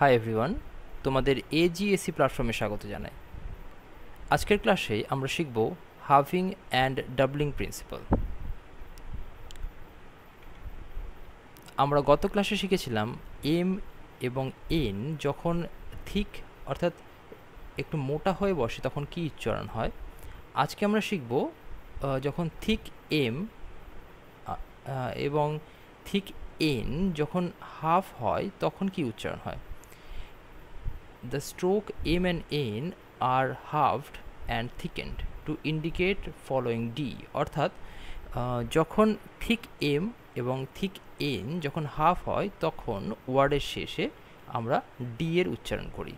hi everyone তোমাদের এজিএসি প্ল্যাটফর্মে স্বাগত জানাই আজকের ক্লাসে আমরা শিখব হাফিং অ্যান্ড ডাবলিং প্রিন্সিপাল আমরা গত ক্লাসে শিখেছিলাম এম এবং এন যখন থিক অর্থাৎ একটু মোটা হয়ে বসে তখন কি উচ্চারণ হয় আজকে আমরা শিখব যখন থিক এম এবং থিক এন যখন হাফ হয় তখন কি উচ্চারণ হয় the stroke M and N are halved and thickened to indicate following D অর্থাৎ যখন থিক এম এবং থিক এন যখন হাফ হয় তখন ওয়ার্ডের শেষে আমরা ডি এর উচ্চারণ করি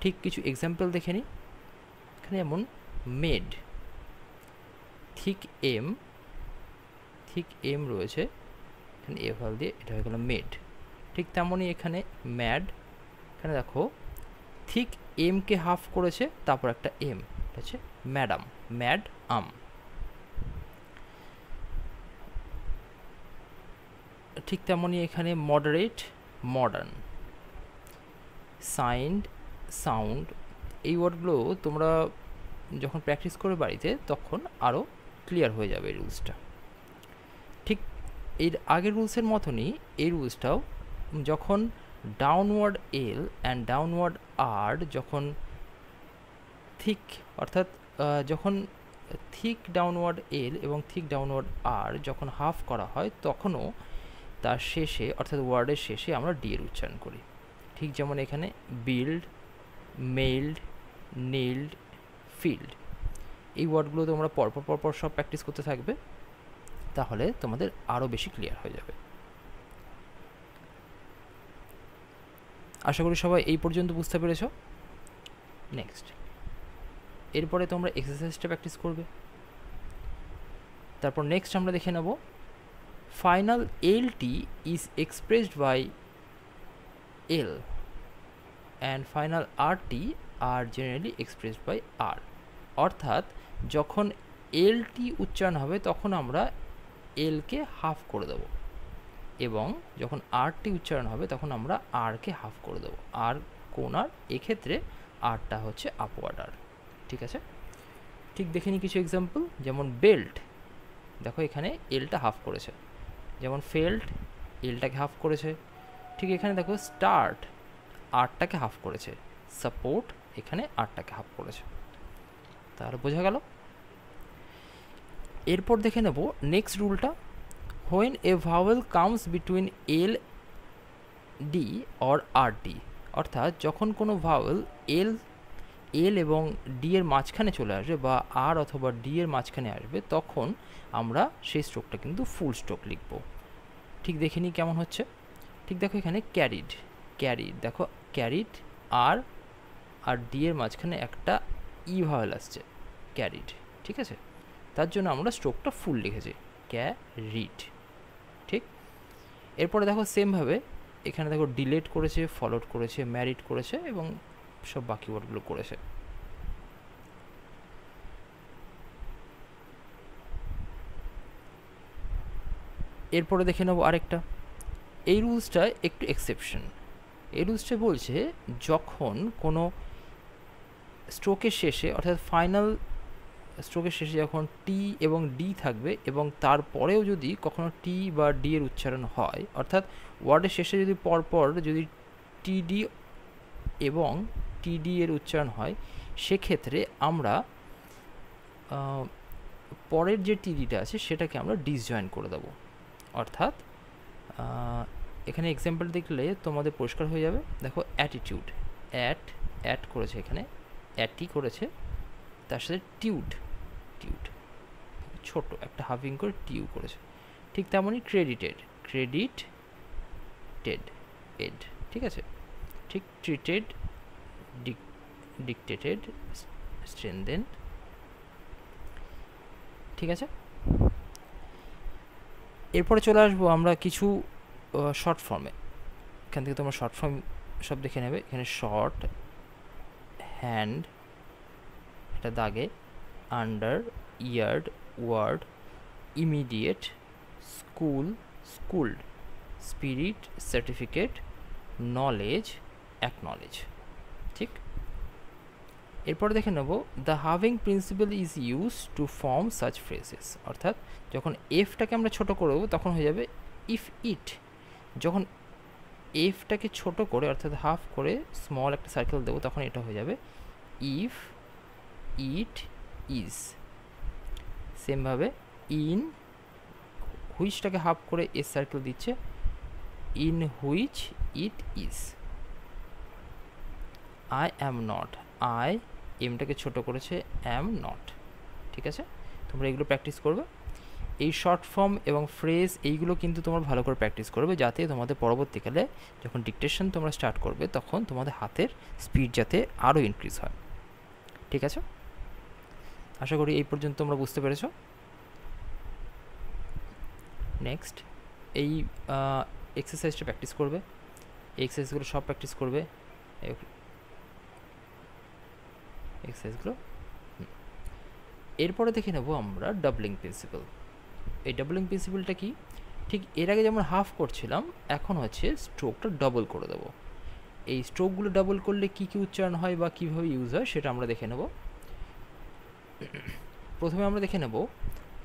ঠিক কিছু এক্সাম্পল দেখে নিই এখানে যেমন made thick M thick M রয়েছে এখানে এভাল দিয়ে এটা হয়ে গেল মেড ঠিক তেমনই এখানে ম্যাড এখানে দেখো ঠিক এমকে হাফ করেছে তারপর একটা এম ঠিক আছে ম্যাডাম ম্যাড আম ঠিক তেমনই এখানে মডারেট মডার্ন সাইন্ড সাউন্ড এই ওয়ার্ডগুলো তোমরা যখন প্র্যাকটিস করবে বাড়িতে তখন আরও ক্লিয়ার হয়ে যাবে এই রুলসটা ঠিক এর আগের রুলসের মতনই এই রুলসটাও যখন downward L and downward R যখন থিক অর্থাৎ যখন থিক ডাউনওয়ার্ড এল এবং থিক ডাউনওয়ার্ড আর যখন হাফ করা হয় তখনও তার শেষে অর্থাৎ ওয়ার্ডের শেষে আমরা ডি এর উচ্চারণ করি ঠিক যেমন এখানে বিল্ড মেল্ড নেল্ড ফিল্ড এই ওয়ার্ডগুলো তোমরা পরপর পরপর সব প্র্যাকটিস করতে থাকবে তাহলে তোমাদের আরও বেশি ক্লিয়ার হয়ে যাবে আশা করি সবাই এই পর্যন্ত বুঝতে পেরেছ নেক্সট এরপরে তোমরা এক্সারসাইজটা প্র্যাকটিস করবে তারপর নেক্সট আমরা দেখে নেব final LT is expressed by L and final RT are generally expressed by R অর্থাৎ যখন এলটি উচ্চারণ হবে তখন আমরা এলকে হাফ করে দেবো এবং যখন আরটি উচ্চারণ হবে তখন আমরা আরকে হাফ করে দেবো আর কোন আর এক্ষেত্রে আরটা হচ্ছে আপওয়ার্ড আর ঠিক আছে ঠিক দেখে নিই কিছু এক্সাম্পল যেমন বেল্ট দেখো এখানে এলটা হাফ করেছে যেমন ফেল্ট এলটাকে হাফ করেছে ঠিক এখানে দেখো স্টার্ট আরটাকে হাফ করেছে সাপোর্ট এখানে আরটাকে হাফ করেছে তাহলে বোঝা গেল এরপর দেখে নেব নেক্সট রুলটা when a vowel comes between l d or r d অর্থাৎ যখন কোনো ভাওয়েল এল এল এবং ডি এর মাঝখানে চলে আসবে বা আর অথবা ডি এর মাঝখানে আসবে তখন আমরা সেই স্ট্রোকটা কিন্তু ফুল স্ট্রোক লিখব ঠিক দেখে নিই কেমন হচ্ছে ঠিক দেখো এখানে ক্যারিড ক্যারিড দেখো ক্যারিড আর আর ডি এর মাঝখানে একটা ই e ভাওয়েল আসছে ক্যারিড ঠিক আছে তার জন্য আমরা স্ট্রোকটা ফুল লিখেছি ক্যারিড এরপরে দেখো সেমভাবে এখানে দেখো ডিলেট করেছে ফলোড করেছে ম্যারিড করেছে এবং সব বাকি ওয়ার্ডগুলো করেছে এরপরে দেখে নেব আরেকটা এই রুলসটা একটু এক্সেপশন এই রুলসটা বলছে যখন কোনো স্ট্রোকের শেষে অর্থাৎ ফাইনাল স্ট্রোকের শেষে যখন টি এবং ডি থাকবে এবং তারপরেও যদি কখনো টি বা ডি এর উচ্চারণ হয় অর্থাৎ ওয়ার্ডের শেষে যদি পরপর যদি টিডি এবং টিডি এর উচ্চারণ হয় সেক্ষেত্রে আমরা পরের যে টিডিটা আছে সেটাকে আমরা ডিসজয়েন করে দেব অর্থাৎ এখানে এক্সাম্পল দেখলে তোমাদের পরিষ্কার হয়ে যাবে দেখো অ্যাটিটিউড অ্যাট অ্যাড করেছে এখানে অ্যাটি করেছে তার সাথে টিউড টিউড ছোট একটা হাফিং করে টিউ করেছে ঠিক তেমনই ক্রেডিটেড ক্রেডিট টেড এড ঠিক আছে ঠিক ট্রিটেড ডিকটেটেড স্ট্রেনদেন ঠিক আছে এরপরে চলে আসবো আমরা কিছু শর্ট ফর্মে এখান থেকে তোমরা শর্ট ফর্ম সব দেখে নেবে এখানে শর্ট হ্যান্ড এটা দাগে under yard word immediate school schooled spirit certificate knowledge knowledge ঠিক এরপর দেখে নেব the having principle is use to form such phrases অর্থাৎ যখন এফটাকে আমরা ছোট করব তখন হয়ে যাবে ইফ ইট যখন এফটাকে ছোট করে অর্থাৎ হাফ করে স্মল একটা সার্কেল দেবো তখন এটা হয়ে যাবে ইফ ইট ইজ সেমভাবে ইন হুইচটাকে হাফ করে এ সার্কেল দিচ্ছে in which it is I am not I এমটাকে ছোট করেছে অ্যাম নট ঠিক আছে তোমরা এগুলো প্র্যাকটিস করবে এই শর্ট ফর্ম এবং ফ্রেজ এইগুলো কিন্তু তোমার ভালো করে প্র্যাকটিস করবে যাতে তোমাদের পরবর্তীকালে যখন ডিকটেশন তোমরা স্টার্ট করবে তখন তোমাদের হাতের স্পিড যাতে আরও ইনক্রিজ হয় ঠিক আছে আশা করি এই পর্যন্ত তোমরা বুঝতে পেরেছ নেক্সট এই এক্সারসাইজটা প্র্যাকটিস করবে এই এক্সারসাইজগুলো সব প্র্যাকটিস করবে এক্সারসাইজগুলো এরপরে দেখে নেব আমরা ডাবলিং প্রিন্সিপাল এই ডাবলিং প্রিন্সিপালটা কি ঠিক এর আগে যেমন হাফ করছিলাম এখন হচ্ছে স্ট্রোকটা ডবল করে দেবো এই স্ট্রোকগুলো ডাবল করলে কী কী উচ্চারণ হয় বা কীভাবে ইউজ হয় সেটা আমরা দেখে নেবো প্রথমে আমরা দেখে নেব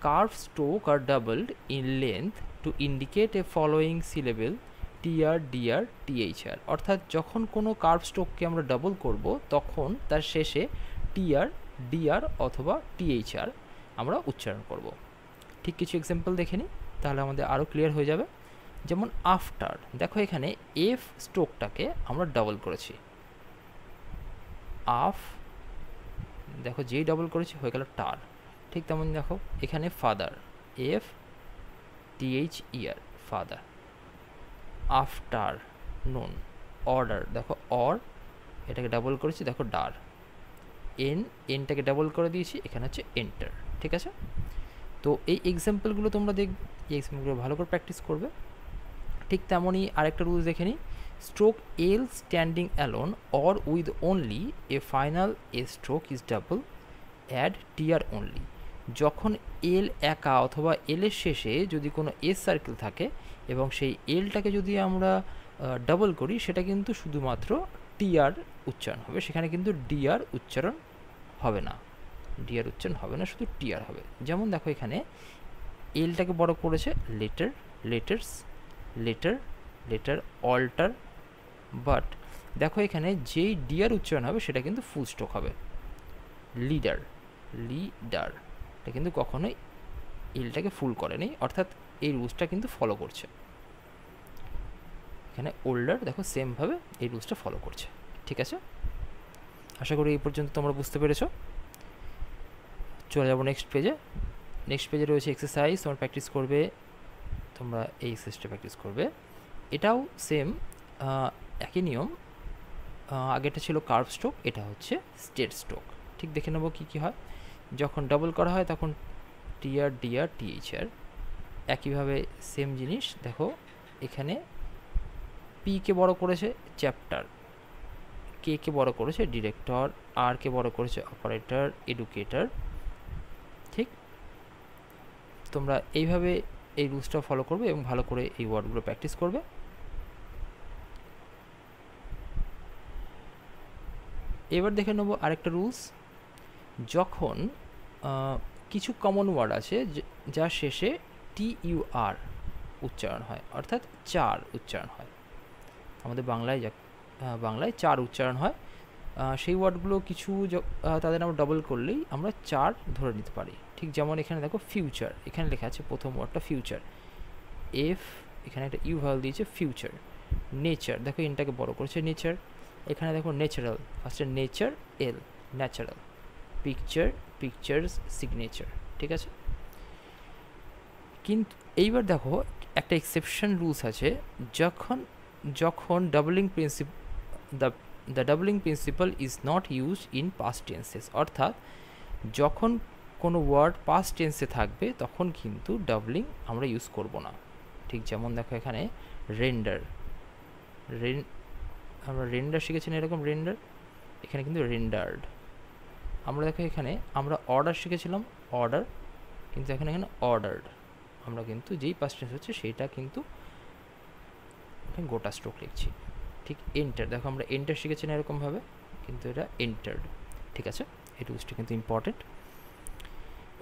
curve stroke are doubled in length to indicate a following syllable TR DR THR অর্থাৎ যখন কোনো কার্ভ স্ট্রোককে আমরা ডাবল করব তখন তার শেষে টিআর ডিআর অথবা টিএইচআর আমরা উচ্চারণ করব ঠিক কিছু এক্সাম্পল দেখে নিই তাহলে আমাদের আরও ক্লিয়ার হয়ে যাবে যেমন আফটার দেখো এখানে এফ স্ট্রোকটাকে আমরা ডাবল করেছি আফ দেখো যেই ডবল করেছি হয়ে গেল টার ঠিক তেমন দেখো এখানে father F TH year father afternoon order দেখো অর এটাকে ডাবল করেছি দেখো ডার এন এনটাকে ডাবল করে দিয়েছি এখানে হচ্ছে এন্টার ঠিক আছে তো এই এক্সাম্পলগুলো তোমরা দেখ এই এক্সাম্পলগুলো ভালো করে প্র্যাকটিস করবে ঠিক তেমনই আরেকটা রুলস দেখে নিই stroke L standing alone or with only a final A stroke is double add TR only যখন এল একা অথবা এলের শেষে যদি কোনো এস সার্কেল থাকে এবং সেই এলটাকে যদি আমরা ডাবল করি সেটা কিন্তু শুধুমাত্র টিআর উচ্চারণ হবে সেখানে কিন্তু ডিআর উচ্চারণ হবে না ডিআর উচ্চারণ হবে না শুধু টিআর হবে যেমন দেখো এখানে এলটাকে বড় করেছে letter letters letter letter alter but দেখো এখানে যেই ডিয়ার উচ্চারণ হবে সেটা কিন্তু ফুল স্ট্রোক হবে লিডার লিডার এটা কিন্তু কখনোই এলটাকে ফুল করেনি অর্থাৎ এই রুলসটা কিন্তু ফলো করছে এখানে ওল্ডার দেখো সেমভাবে এই রুলসটা ফলো করছে ঠিক আছে আশা করি এই পর্যন্ত তোমরা বুঝতে পেরেছো চলে যাবো নেক্সট পেজে নেক্সট পেজে রয়েছে এক্সারসাইজ তোমার প্র্যাকটিস করবে তোমরা এই এক্সারসাইজটা প্র্যাকটিস করবে এটাও সেম একই নিয়ম আগেটা ছিল কার্ভ স্ট্রোক এটা হচ্ছে স্টেট স্ট্রোক ঠিক দেখে নেব কী কী হয় যখন ডবল করা হয় তখন টিআর ডিআর টিএইচআর একইভাবে সেম জিনিস দেখো এখানে পিকে বড় করেছে চ্যাপ্টার কে কে বড় করেছে ডিরেক্টর আর কে বড় করেছে অপারেটর এডুকেটর ঠিক তোমরা এইভাবে এই রুলসটা ফলো করবে এবং ভালো করে এই ওয়ার্ডগুলো প্র্যাকটিস করবে এবার দেখে নেব আরেকটা রুলস যখন কিছু কমন ওয়ার্ড আছে যা শেষে টি ইউ আর উচ্চারণ হয় অর্থাৎ চার উচ্চারণ হয় আমাদের বাংলায় বাংলায় চার উচ্চারণ হয় সেই ওয়ার্ডগুলো কিছু তাদের আমরা ডবল করলেই আমরা চার ধরে নিতে পারি ঠিক যেমন এখানে দেখো ফিউচার এখানে লেখা আছে প্রথম ওয়ার্ডটা ফিউচার এফ এখানে একটা ইউ ভ্যালু দিয়েছে ফিউচার নেচার দেখো এনটাকে বড় করেছে নেচার এখানে দেখো ন্যাচারাল ফার্স্টে nature L natural picture pictures signature ঠিক আছে কিন্তু এইবার দেখো একটা এক্সেপশন রুলস আছে যখন যখন doubling principle the the doubling principle is not use in past tenses অর্থাৎ যখন কোনো ওয়ার্ড পাস্ট টেন্সে থাকবে তখন কিন্তু ডাবলিং আমরা ইউজ করব না ঠিক যেমন দেখো এখানে রেন্ডার রেন আমরা রেন্ডার শিখেছি না এরকম রেন্ডার এখানে কিন্তু রেন্ডার্ড আমরা দেখো এখানে আমরা অর্ডার শিখেছিলাম অর্ডার কিন্তু এখানে এখানে অর্ডার্ড আমরা কিন্তু যেই পাস্ট টেন্স হচ্ছে সেটা কিন্তু গোটা স্ট্রোক লিখছি ঠিক এন্টার দেখো আমরা এন্টার শিখেছি না এরকমভাবে কিন্তু এটা এন্টার্ড ঠিক আছে এই টুলসটা কিন্তু ইম্পর্টেন্ট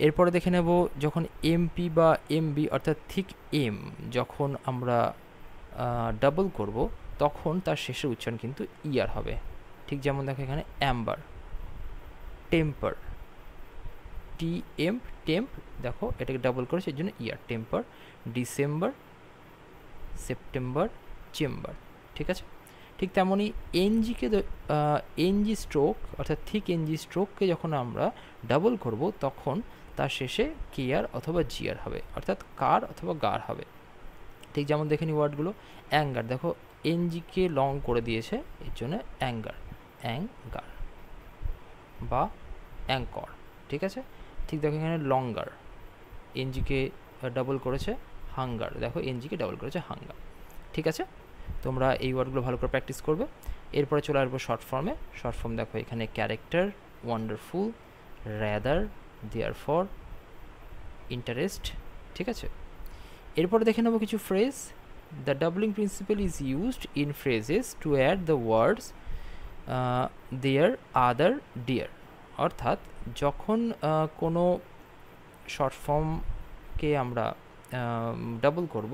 এরপরে দেখে নেব যখন এমপি বা এমবি অর্থাৎ থিক এম যখন আমরা ডাবল করব তখন তার শেষের উচ্চারণ কিন্তু ইয়ার হবে ঠিক যেমন দেখো এখানে amber temper T M temp দেখো এটাকে ডাবল করে সেই জন্য year temper December September chamber ঠিক আছে ঠিক তেমনই এনজিকে এনজি স্ট্রোক অর্থাৎ থিক এনজি স্ট্রোককে যখন আমরা ডাবল করব তখন তার শেষে কেয়ার অথবা জিয়ার হবে অর্থাৎ কার অথবা গার হবে ঠিক যেমন দেখে নি ওয়ার্ডগুলো অ্যাঙ্গার দেখো এনজিকে লং করে দিয়েছে এর জন্য অ্যাঙ্গার অ্যাঙ্গার বা অ্যাঙ্কর ঠিক আছে ঠিক দেখো এখানে লঙ্গার এনজিকে ডাবল করেছে হাঙ্গার দেখো এনজিকে ডাবল করেছে হাঙ্গার ঠিক আছে তোমরা এই ওয়ার্ডগুলো ভালো করে প্র্যাকটিস করবে এরপরে চলে আসবো শর্ট ফর্মে শর্ট ফর্ম দেখো এখানে character wonderful rather there for interest ঠিক আছে এরপরে দেখে নেবো কিছু phrase the doubling principle is used in phrases to add the words there other dear অর্থাৎ যখন কোনো শর্ট ফর্মকে আমরা ডাবল করব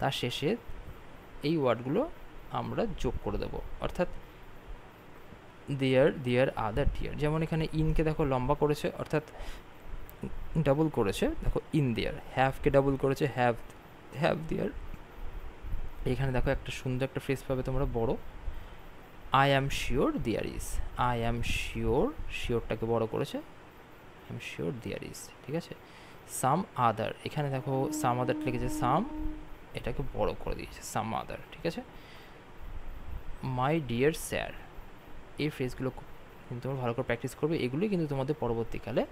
তার শেষে এই ওয়ার্ডগুলো আমরা যোগ করে দেবো অর্থাৎ দেয়ার দেয়ার আদার টিয়ার যেমন এখানে ইনকে দেখো লম্বা করেছে অর্থাৎ ডাবল করেছে দেখো ইন দেয়ার হ্যাভকে ডাবল করেছে হ্যাভ হ্যাভ দেয়ার এখানে দেখো একটা সুন্দর একটা ফ্রেস পাবে তোমরা বড় I am sure there is I am sure শিওরটাকে বড় করেছে I am sure there is ঠিক আছে সাম আদার এখানে দেখো সাম আদার লিখেছে সাম এটাকে বড় করে দিয়েছে সাম আদার ঠিক আছে মাই ডিয়ার স্যার এই ফ্রেজগুলো কিন্তু তোমরা ভালো করে প্র্যাকটিস করবে এগুলোই কিন্তু তোমাদের পরবর্তীকালে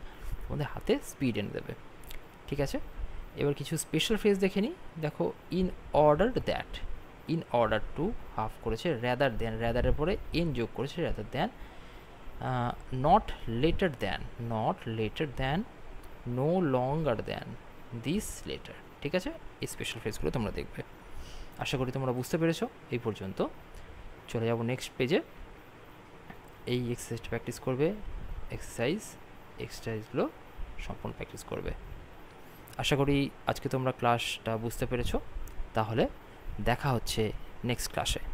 তোমাদের হাতে স্পিড এনে দেবে ঠিক আছে এবার কিছু স্পেশাল ফ্রেজ দেখে নিই দেখো in order that in order to half করেছে র্যাদার দেন র্যাদারের পরে এন যোগ করেছে rather than not later than not later than no longer than this letter ঠিক আছে এই স্পেশাল ফেজগুলো তোমরা দেখবে আশা করি তোমরা বুঝতে পেরেছো এই পর্যন্ত চলে যাব নেক্সট পেজে এই এক্সারসাইজ প্র্যাকটিস করবে এক্সারসাইজ এক্সারসাইজগুলো সম্পূর্ণ প্র্যাকটিস করবে আশা করি আজকে তোমরা ক্লাসটা বুঝতে পেরেছো তাহলে দেখা হচ্ছে নেক্সট ক্লাসে